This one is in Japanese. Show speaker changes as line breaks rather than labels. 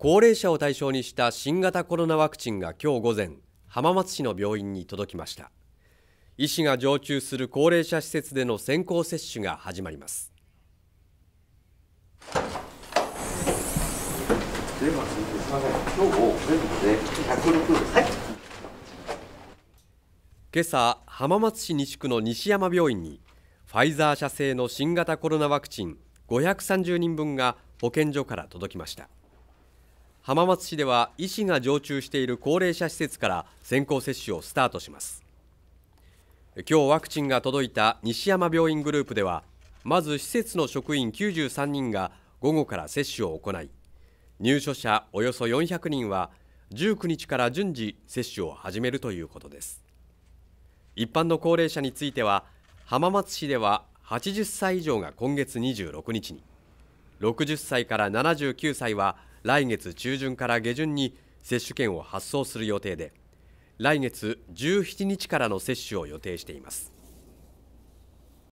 高齢者を対象にした新型コロナワクチンが今日午前浜松市の病院に届きました医師が常駐する高齢者施設での先行接種が始まります今朝浜松市西区の西山病院にファイザー社製の新型コロナワクチン530人分が保健所から届きました浜松市では医師が常駐している高齢者施設から先行接種をスタートします今日ワクチンが届いた西山病院グループではまず施設の職員93人が午後から接種を行い入所者およそ400人は19日から順次接種を始めるということです一般の高齢者については浜松市では80歳以上が今月26日に60歳から79歳は来月中旬から下旬に接種券を発送する予定で来月17日からの接種を予定しています